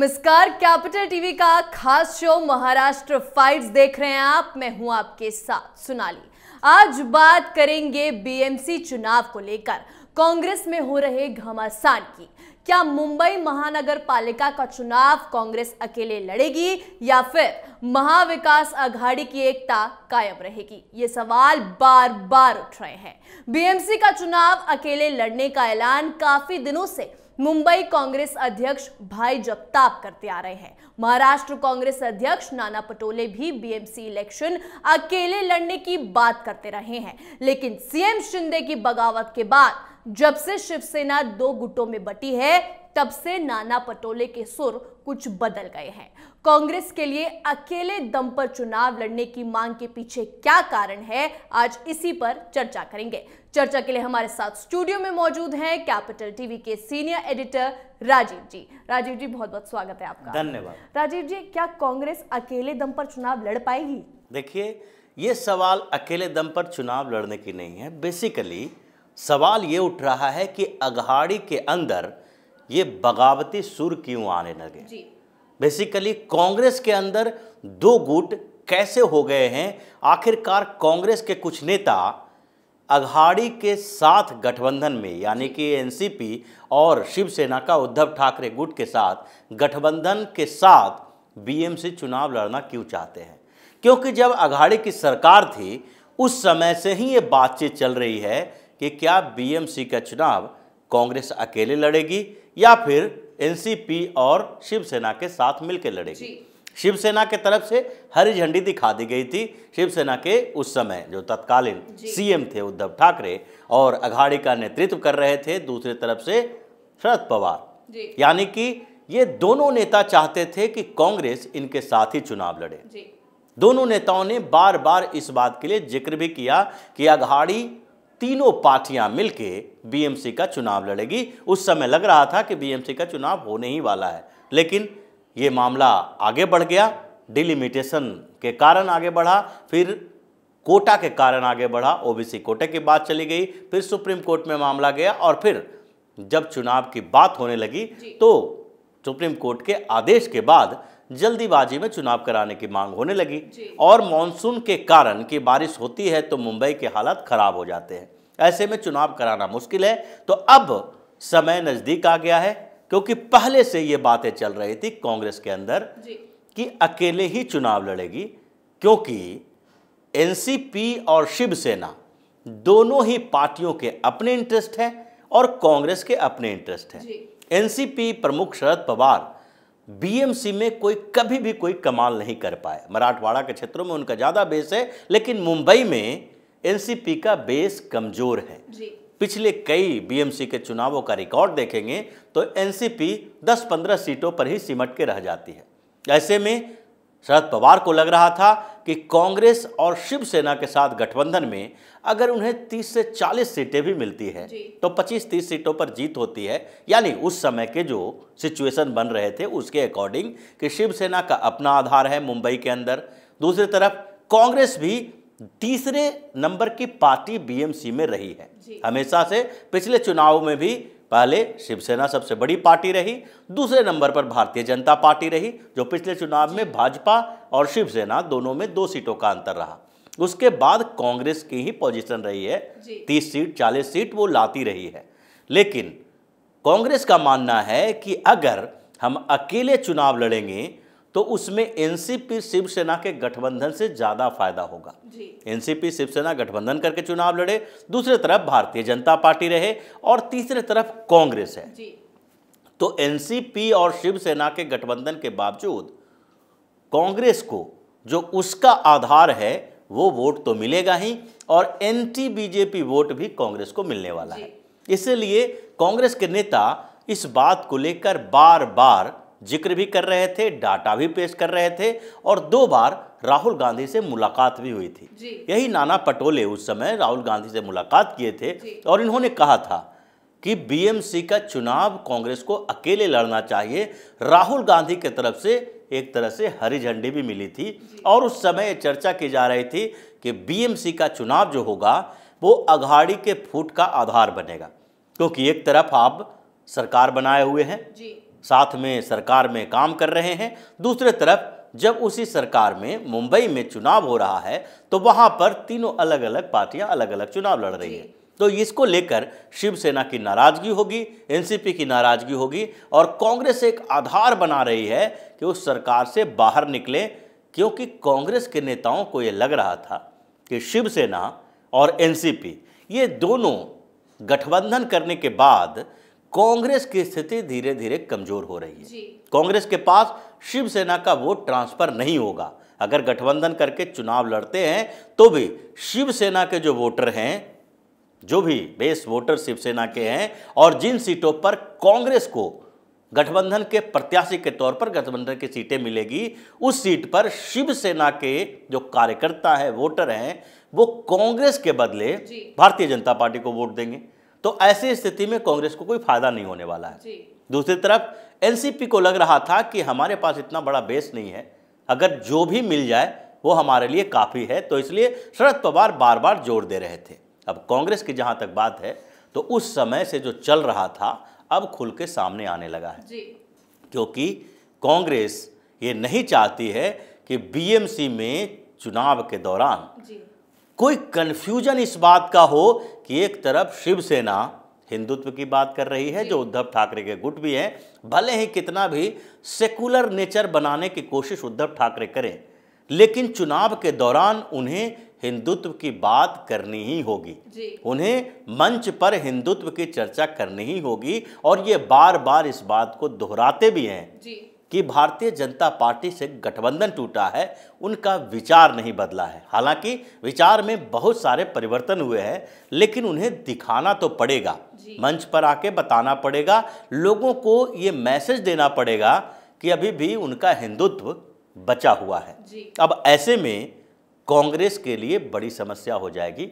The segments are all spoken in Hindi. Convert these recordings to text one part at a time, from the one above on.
नमस्कार कैपिटल टीवी का खास शो महाराष्ट्र फाइट्स देख रहे हैं आप मैं हूं आपके साथ सोनाली आज बात करेंगे बीएमसी चुनाव को लेकर कांग्रेस में हो रहे घमासान की क्या मुंबई महानगर पालिका का चुनाव कांग्रेस अकेले लड़ेगी या फिर महाविकास आघाड़ी की एकता कायम रहेगी ये सवाल बार बार उठ रहे हैं बीएमसी का चुनाव अकेले लड़ने का ऐलान काफी दिनों से मुंबई कांग्रेस अध्यक्ष भाई जगताप करते आ रहे हैं महाराष्ट्र कांग्रेस अध्यक्ष नाना पटोले भी बीएमसी इलेक्शन अकेले लड़ने की बात करते रहे हैं लेकिन सीएम शिंदे की बगावत के बाद जब से शिवसेना दो गुटों में बटी है तब से नाना पटोले के सुर कुछ बदल गए हैं कांग्रेस के लिए अकेले दम पर चुनाव लड़ने की मांग के पीछे क्या कारण है आज इसी पर चर्चा करेंगे चर्चा के लिए हमारे साथ स्टूडियो में मौजूद हैं कैपिटल टीवी के सीनियर एडिटर राजीव जी राजीव जी बहुत बहुत स्वागत है आपका धन्यवाद राजीव जी क्या कांग्रेस अकेले दम पर चुनाव लड़ पाएगी देखिए ये सवाल अकेले दम पर चुनाव लड़ने की नहीं है बेसिकली सवाल ये उठ रहा है कि अघाड़ी के अंदर ये बगावती सुर क्यों आने लगे बेसिकली कांग्रेस के अंदर दो गुट कैसे हो गए हैं आखिरकार कांग्रेस के कुछ नेता अघाड़ी के साथ गठबंधन में यानी कि एनसीपी और शिवसेना का उद्धव ठाकरे गुट के साथ गठबंधन के साथ बीएमसी चुनाव लड़ना क्यों चाहते हैं क्योंकि जब अघाड़ी की सरकार थी उस समय से ही ये बातचीत चल रही है कि क्या बीएमसी का चुनाव कांग्रेस अकेले लड़ेगी या फिर एनसीपी और शिवसेना के साथ मिलकर लड़ेगी शिवसेना के तरफ से हरी झंडी दिखा दी गई थी शिवसेना के उस समय जो तत्कालीन सीएम थे उद्धव ठाकरे और अघाड़ी का नेतृत्व कर रहे थे दूसरे तरफ से शरद पवार यानी कि ये दोनों नेता चाहते थे कि कांग्रेस इनके साथ ही चुनाव लड़े दोनों नेताओं ने बार बार इस बात के लिए जिक्र भी किया कि अघाड़ी तीनों पार्टियां मिलकर बीएमसी का चुनाव लड़ेगी उस समय लग रहा था कि बीएमसी का चुनाव होने ही वाला है लेकिन ये मामला आगे बढ़ गया डिलिमिटेशन के कारण आगे बढ़ा फिर कोटा के कारण आगे बढ़ा ओबीसी कोटे की बात चली गई फिर सुप्रीम कोर्ट में मामला गया और फिर जब चुनाव की बात होने लगी तो सुप्रीम कोर्ट के आदेश के बाद जल्दीबाजी में चुनाव कराने की मांग होने लगी और मानसून के कारण की बारिश होती है तो मुंबई के हालात खराब हो जाते हैं ऐसे में चुनाव कराना मुश्किल है तो अब समय नज़दीक आ गया है क्योंकि पहले से ये बातें चल रही थी कांग्रेस के अंदर कि अकेले ही चुनाव लड़ेगी क्योंकि एनसीपी और शिवसेना दोनों ही पार्टियों के अपने इंटरेस्ट हैं और कांग्रेस के अपने इंटरेस्ट हैं एनसीपी प्रमुख शरद पवार बीएमसी में कोई कभी भी कोई कमाल नहीं कर पाए मराठवाड़ा के क्षेत्रों में उनका ज़्यादा बेस है लेकिन मुंबई में एनसीपी का बेस कमज़ोर है पिछले कई बीएमसी के चुनावों का रिकॉर्ड देखेंगे तो एनसीपी 10-15 सीटों पर ही सिमट के रह जाती है ऐसे में शरद पवार को लग रहा था कि कांग्रेस और शिवसेना के साथ गठबंधन में अगर उन्हें 30 से 40 सीटें भी मिलती है तो 25-30 सीटों पर जीत होती है यानी उस समय के जो सिचुएशन बन रहे थे उसके अकॉर्डिंग कि शिवसेना का अपना आधार है मुंबई के अंदर दूसरी तरफ कांग्रेस भी तीसरे नंबर की पार्टी बीएमसी में रही है हमेशा से पिछले चुनाव में भी पहले शिवसेना सबसे बड़ी पार्टी रही दूसरे नंबर पर भारतीय जनता पार्टी रही जो पिछले चुनाव में भाजपा और शिवसेना दोनों में दो सीटों का अंतर रहा उसके बाद कांग्रेस की ही पोजीशन रही है तीस सीट चालीस सीट वो लाती रही है लेकिन कांग्रेस का मानना है कि अगर हम अकेले चुनाव लड़ेंगे तो उसमें एनसीपी शिवसेना के गठबंधन से ज़्यादा फायदा होगा एनसीपी शिवसेना गठबंधन करके चुनाव लड़े दूसरे तरफ भारतीय जनता पार्टी रहे और तीसरे तरफ कांग्रेस है तो एनसीपी और शिवसेना के गठबंधन के बावजूद कांग्रेस को जो उसका आधार है वो वोट तो मिलेगा ही और एंटी बीजेपी वोट भी कांग्रेस को मिलने वाला है इसलिए कांग्रेस के नेता इस बात को लेकर बार बार जिक्र भी कर रहे थे डाटा भी पेश कर रहे थे और दो बार राहुल गांधी से मुलाकात भी हुई थी यही नाना पटोले उस समय राहुल गांधी से मुलाकात किए थे और इन्होंने कहा था कि बीएमसी का चुनाव कांग्रेस को अकेले लड़ना चाहिए राहुल गांधी की तरफ से एक तरह से हरी झंडी भी मिली थी और उस समय चर्चा की जा रही थी कि बीएमसी का चुनाव जो होगा वो अघाड़ी के फूट का आधार बनेगा क्योंकि एक तरफ आप सरकार बनाए हुए हैं साथ में सरकार में काम कर रहे हैं दूसरे तरफ जब उसी सरकार में मुंबई में चुनाव हो रहा है तो वहाँ पर तीनों अलग अलग पार्टियाँ अलग अलग चुनाव लड़ रही हैं तो इसको लेकर शिवसेना की नाराज़गी होगी एनसीपी की नाराज़गी होगी और कांग्रेस एक आधार बना रही है कि उस सरकार से बाहर निकले क्योंकि कांग्रेस के नेताओं को ये लग रहा था कि शिवसेना और एनसीपी ये दोनों गठबंधन करने के बाद कांग्रेस की स्थिति धीरे धीरे कमजोर हो रही है कांग्रेस के पास शिवसेना का वोट ट्रांसफर नहीं होगा अगर गठबंधन करके चुनाव लड़ते हैं तो भी शिवसेना के जो वोटर हैं जो भी बेस वोटर शिवसेना के हैं और जिन सीटों पर कांग्रेस को गठबंधन के प्रत्याशी के तौर पर गठबंधन की सीटें मिलेगी उस सीट पर शिवसेना के जो कार्यकर्ता है वोटर हैं वो कांग्रेस के बदले भारतीय जनता पार्टी को वोट देंगे तो ऐसी स्थिति में कांग्रेस को कोई फायदा नहीं होने वाला है दूसरी तरफ एनसीपी को लग रहा था कि हमारे पास इतना बड़ा बेस नहीं है अगर जो भी मिल जाए वो हमारे लिए काफ़ी है तो इसलिए शरद पवार बार बार जोर दे रहे थे अब कांग्रेस की जहाँ तक बात है तो उस समय से जो चल रहा था अब खुल के सामने आने लगा है जी। क्योंकि कांग्रेस ये नहीं चाहती है कि बीएमसी में चुनाव के दौरान कोई कन्फ्यूजन इस बात का हो कि एक तरफ शिवसेना हिंदुत्व की बात कर रही है जो उद्धव ठाकरे के गुट भी हैं भले ही कितना भी सेकुलर नेचर बनाने की कोशिश उद्धव ठाकरे करें लेकिन चुनाव के दौरान उन्हें हिंदुत्व की बात करनी ही होगी उन्हें मंच पर हिंदुत्व की चर्चा करनी ही होगी और ये बार बार इस बात को दोहराते भी हैं कि भारतीय जनता पार्टी से गठबंधन टूटा है उनका विचार नहीं बदला है हालांकि विचार में बहुत सारे परिवर्तन हुए हैं लेकिन उन्हें दिखाना तो पड़ेगा मंच पर आके बताना पड़ेगा लोगों को ये मैसेज देना पड़ेगा कि अभी भी उनका हिंदुत्व बचा हुआ है अब ऐसे में कांग्रेस के लिए बड़ी समस्या हो जाएगी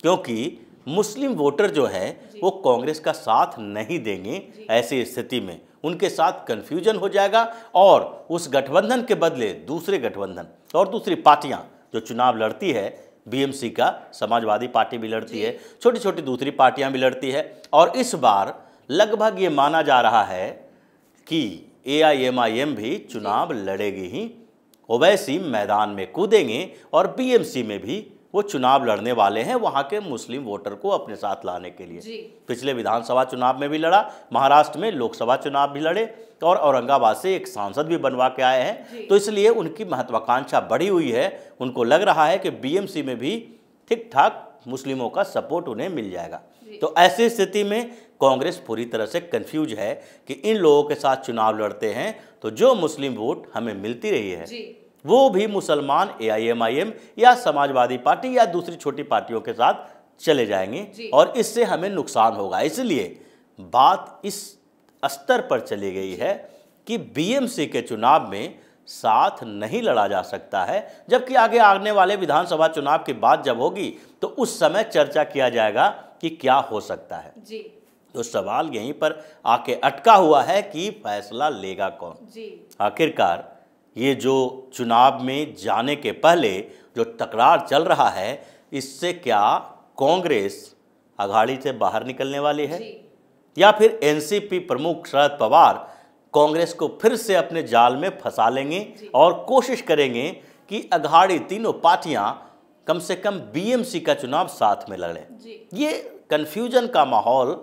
क्योंकि मुस्लिम वोटर जो हैं वो कांग्रेस का साथ नहीं देंगे ऐसी स्थिति में उनके साथ कन्फ्यूजन हो जाएगा और उस गठबंधन के बदले दूसरे गठबंधन और दूसरी पार्टियाँ जो चुनाव लड़ती है बीएमसी का समाजवादी पार्टी भी लड़ती है छोटी छोटी दूसरी पार्टियां भी लड़ती है और इस बार लगभग ये माना जा रहा है कि एआईएमआईएम भी चुनाव लड़ेगी ही ओवैसी मैदान में कूदेंगे और बीएमसी में भी वो चुनाव लड़ने वाले हैं वहाँ के मुस्लिम वोटर को अपने साथ लाने के लिए पिछले विधानसभा चुनाव में भी लड़ा महाराष्ट्र में लोकसभा चुनाव भी लड़े और औरंगाबाद से एक सांसद भी बनवा के आए हैं तो इसलिए उनकी महत्वाकांक्षा बढ़ी हुई है उनको लग रहा है कि बी में भी ठीक ठाक मुस्लिमों का सपोर्ट उन्हें मिल जाएगा तो ऐसी स्थिति में कांग्रेस पूरी तरह से कंफ्यूज है कि इन लोगों के साथ चुनाव लड़ते हैं तो जो मुस्लिम वोट हमें मिलती रही है वो भी मुसलमान एआईएमआईएम या समाजवादी पार्टी या दूसरी छोटी पार्टियों के साथ चले जाएंगे और इससे हमें नुकसान होगा इसलिए बात इस स्तर पर चली गई है कि बीएमसी के चुनाव में साथ नहीं लड़ा जा सकता है जबकि आगे आने वाले विधानसभा चुनाव की बात जब होगी तो उस समय चर्चा किया जाएगा कि क्या हो सकता है जी तो सवाल यहीं पर आके अटका हुआ है कि फैसला लेगा कौन आखिरकार ये जो चुनाव में जाने के पहले जो तकरार चल रहा है इससे क्या कांग्रेस अघाड़ी से बाहर निकलने वाली है या फिर एनसीपी प्रमुख शरद पवार कांग्रेस को फिर से अपने जाल में फंसा लेंगे और कोशिश करेंगे कि अघाड़ी तीनों पार्टियां कम से कम बीएमसी का चुनाव साथ में लड़ें ये कन्फ्यूजन का माहौल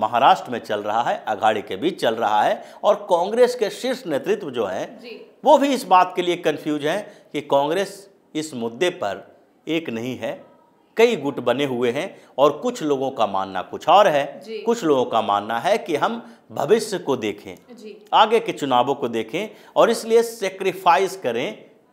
महाराष्ट्र में चल रहा है अघाड़ी के बीच चल रहा है और कांग्रेस के शीर्ष नेतृत्व जो हैं वो भी इस बात के लिए कंफ्यूज हैं कि कांग्रेस इस मुद्दे पर एक नहीं है कई गुट बने हुए हैं और कुछ लोगों का मानना कुछ और है कुछ लोगों का मानना है कि हम भविष्य को देखें आगे के चुनावों को देखें और इसलिए सेक्रीफाइस करें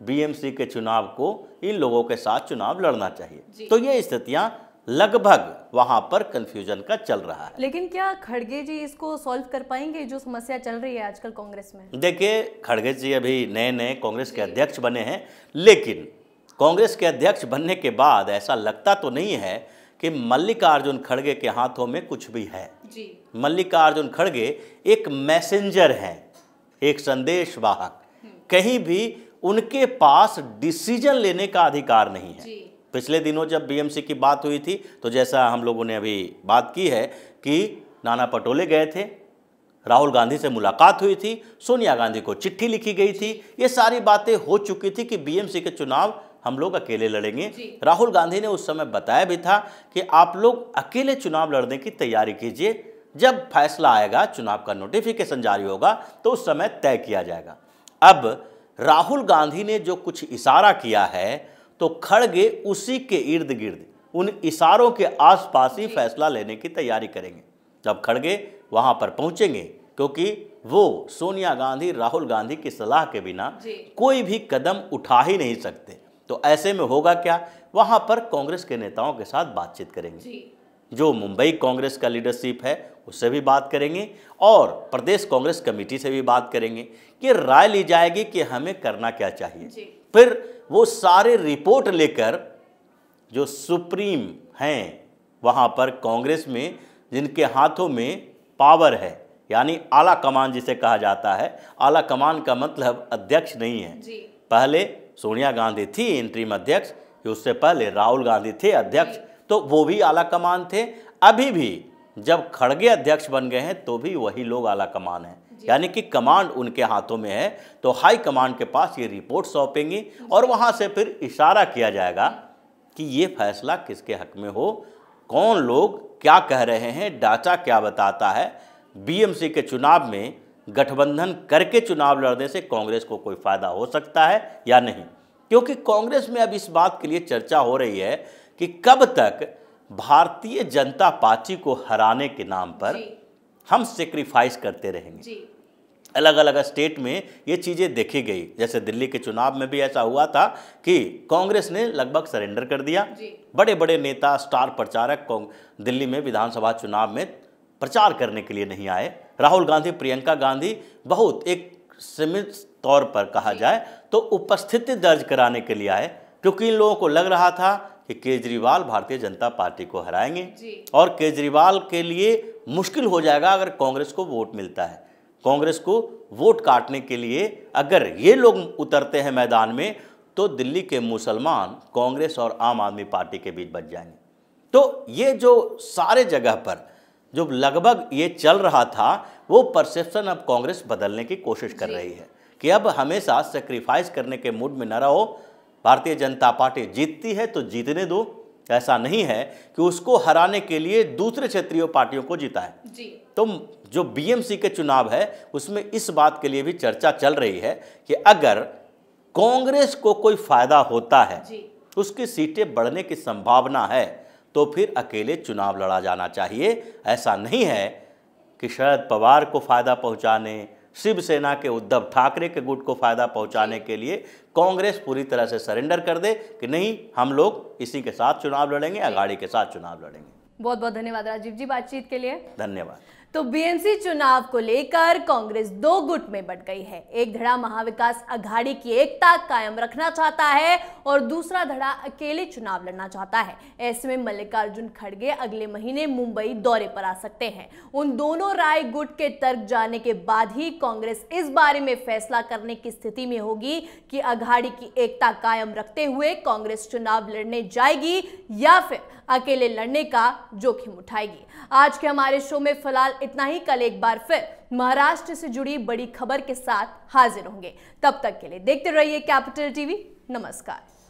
बीएमसी के चुनाव को इन लोगों के साथ चुनाव लड़ना चाहिए तो ये स्थितियाँ लगभग वहां पर कंफ्यूजन का चल रहा है लेकिन क्या खड़गे जी इसको सॉल्व कर पाएंगे जो समस्या चल रही है आजकल कांग्रेस में देखिए खड़गे जी अभी नए नए कांग्रेस के अध्यक्ष बने हैं लेकिन कांग्रेस के अध्यक्ष बनने के बाद ऐसा लगता तो नहीं है कि मल्लिकार्जुन खड़गे के हाथों में कुछ भी है मल्लिकार्जुन खड़गे एक मैसेंजर हैं एक संदेश वाहक हम्म। कहीं भी उनके पास डिसीजन लेने का अधिकार नहीं है पिछले दिनों जब बीएमसी की बात हुई थी तो जैसा हम लोगों ने अभी बात की है कि नाना पटोले गए थे राहुल गांधी से मुलाकात हुई थी सोनिया गांधी को चिट्ठी लिखी गई थी ये सारी बातें हो चुकी थी कि बीएमसी के चुनाव हम लोग अकेले लड़ेंगे राहुल गांधी ने उस समय बताया भी था कि आप लोग अकेले चुनाव लड़ने की तैयारी कीजिए जब फैसला आएगा चुनाव का नोटिफिकेशन जारी होगा तो उस समय तय किया जाएगा अब राहुल गांधी ने जो कुछ इशारा किया है तो खड़गे उसी के इर्द गिर्द उन इशारों के आसपास ही फैसला लेने की तैयारी करेंगे जब खड़गे वहाँ पर पहुँचेंगे क्योंकि वो सोनिया गांधी राहुल गांधी की सलाह के बिना कोई भी कदम उठा ही नहीं सकते तो ऐसे में होगा क्या वहाँ पर कांग्रेस के नेताओं के साथ बातचीत करेंगे जो मुंबई कांग्रेस का लीडरशिप है उससे भी बात करेंगे और प्रदेश कांग्रेस कमेटी से भी बात करेंगे कि राय ली जाएगी कि हमें करना क्या चाहिए फिर वो सारे रिपोर्ट लेकर जो सुप्रीम हैं वहाँ पर कांग्रेस में जिनके हाथों में पावर है यानी आला कमान जिसे कहा जाता है आला कमान का मतलब अध्यक्ष नहीं है जी। पहले सोनिया गांधी थी इंट्रीम अध्यक्ष उससे पहले राहुल गांधी थे अध्यक्ष तो वो भी आला कमान थे अभी भी जब खड़गे अध्यक्ष बन गए हैं तो भी वही लोग आला कमान हैं यानी कि कमांड उनके हाथों में है तो हाई कमांड के पास ये रिपोर्ट सौंपेंगे और वहाँ से फिर इशारा किया जाएगा कि ये फैसला किसके हक में हो कौन लोग क्या कह रहे हैं डाटा क्या बताता है बीएमसी के चुनाव में गठबंधन करके चुनाव लड़ने से कांग्रेस को कोई फ़ायदा हो सकता है या नहीं क्योंकि कांग्रेस में अब इस बात के लिए चर्चा हो रही है कि कब तक भारतीय जनता पार्टी को हराने के नाम पर हम सेक्रीफाइस करते रहेंगे जी। अलग अलग स्टेट में ये चीज़ें देखी गई जैसे दिल्ली के चुनाव में भी ऐसा हुआ था कि कांग्रेस ने लगभग सरेंडर कर दिया बड़े बड़े नेता स्टार प्रचारक दिल्ली में विधानसभा चुनाव में प्रचार करने के लिए नहीं आए राहुल गांधी प्रियंका गांधी बहुत एक सीमित तौर पर कहा जाए तो उपस्थिति दर्ज कराने के लिए आए क्योंकि इन लोगों को लग रहा था कि केजरीवाल भारतीय जनता पार्टी को हराएंगे और केजरीवाल के लिए मुश्किल हो जाएगा अगर कांग्रेस को वोट मिलता है कांग्रेस को वोट काटने के लिए अगर ये लोग उतरते हैं मैदान में तो दिल्ली के मुसलमान कांग्रेस और आम आदमी पार्टी के बीच बच जाएंगे तो ये जो सारे जगह पर जो लगभग ये चल रहा था वो परसेप्शन अब कांग्रेस बदलने की कोशिश कर रही है कि अब हमेशा सेक्रीफाइस करने के मूड में न रहो भारतीय जनता पार्टी जीतती है तो जीतने दो ऐसा नहीं है कि उसको हराने के लिए दूसरे क्षेत्रीय पार्टियों को जीता है जी। तो जो बीएमसी के चुनाव है उसमें इस बात के लिए भी चर्चा चल रही है कि अगर कांग्रेस को कोई फायदा होता है उसकी सीटें बढ़ने की संभावना है तो फिर अकेले चुनाव लड़ा जाना चाहिए ऐसा नहीं है कि शरद पवार को फायदा पहुंचाने शिवसेना के उद्धव ठाकरे के गुट को फायदा पहुंचाने के लिए कांग्रेस पूरी तरह से सरेंडर कर दे कि नहीं हम लोग इसी के साथ चुनाव लड़ेंगे अघाड़ी के साथ चुनाव लड़ेंगे बहुत बहुत धन्यवाद राजीव जी बातचीत के लिए धन्यवाद तो बीएमसी चुनाव को लेकर कांग्रेस दो गुट में बट गई है एक धड़ा महाविकास अघाड़ी की एकता कायम रखना चाहता है और दूसरा धड़ा अकेले चुनाव लड़ना चाहता है ऐसे में मल्लिकार्जुन खड़गे अगले महीने मुंबई दौरे पर आ सकते हैं उन दोनों राय गुट के तर्क जाने के बाद ही कांग्रेस इस बारे में फैसला करने की स्थिति में होगी कि अघाड़ी की एकता कायम रखते हुए कांग्रेस चुनाव लड़ने जाएगी या फिर अकेले लड़ने का जोखिम उठाएगी आज के हमारे शो में फिलहाल इतना ही कल एक बार फिर महाराष्ट्र से जुड़ी बड़ी खबर के साथ हाजिर होंगे तब तक के लिए देखते रहिए कैपिटल टीवी नमस्कार